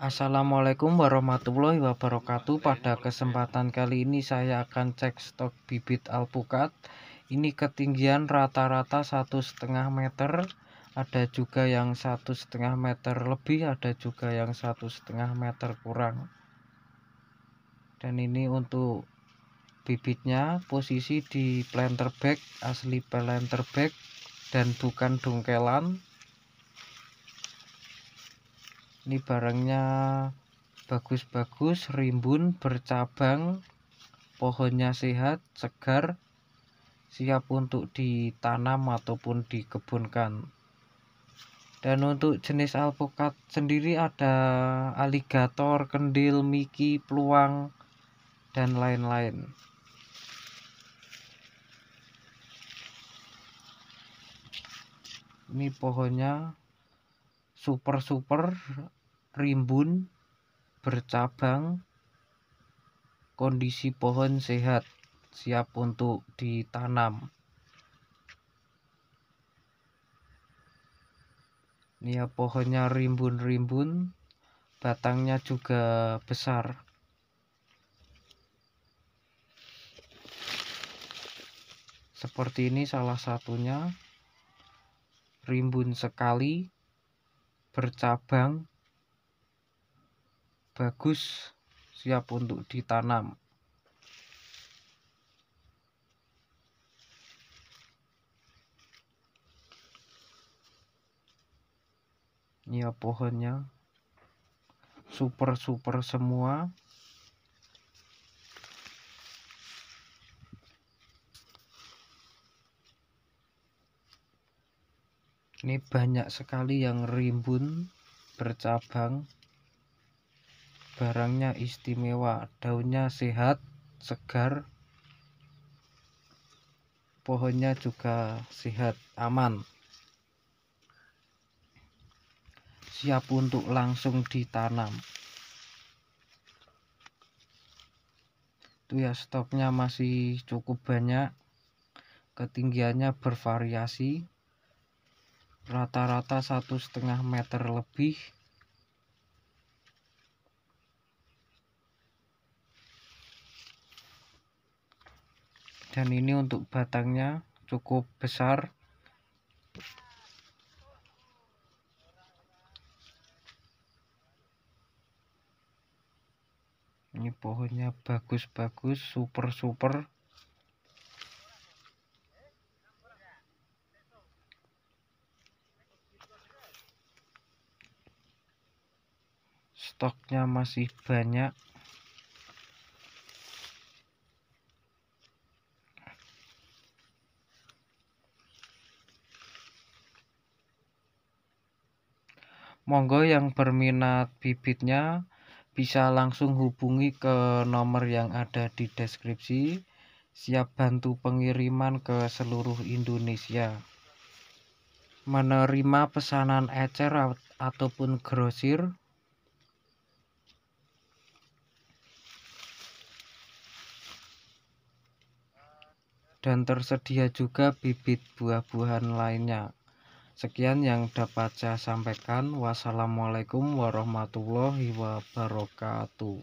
Assalamualaikum warahmatullahi wabarakatuh Pada kesempatan kali ini saya akan cek stok bibit alpukat Ini ketinggian rata-rata satu setengah meter Ada juga yang satu setengah meter lebih Ada juga yang satu setengah meter kurang Dan ini untuk bibitnya Posisi di planter bag Asli planter bag Dan bukan dongkelan ini barangnya bagus-bagus rimbun bercabang pohonnya sehat segar siap untuk ditanam ataupun dikebunkan dan untuk jenis alpukat sendiri ada aligator, kendil, miki, peluang, dan lain-lain. Ini pohonnya super-super rimbun bercabang kondisi pohon sehat siap untuk ditanam ini ya pohonnya rimbun-rimbun batangnya juga besar seperti ini salah satunya rimbun sekali bercabang bagus siap untuk ditanam ya pohonnya super super semua ini banyak sekali yang rimbun bercabang barangnya istimewa daunnya sehat segar pohonnya juga sehat aman siap untuk langsung ditanam itu ya stoknya masih cukup banyak ketinggiannya bervariasi rata-rata satu setengah meter lebih dan ini untuk batangnya cukup besar ini pohonnya bagus-bagus super-super stoknya masih banyak Monggo yang berminat bibitnya bisa langsung hubungi ke nomor yang ada di deskripsi. Siap bantu pengiriman ke seluruh Indonesia. Menerima pesanan ecer ataupun grosir dan tersedia juga bibit buah-buahan lainnya. Sekian yang dapat saya sampaikan. Wassalamualaikum warahmatullahi wabarakatuh.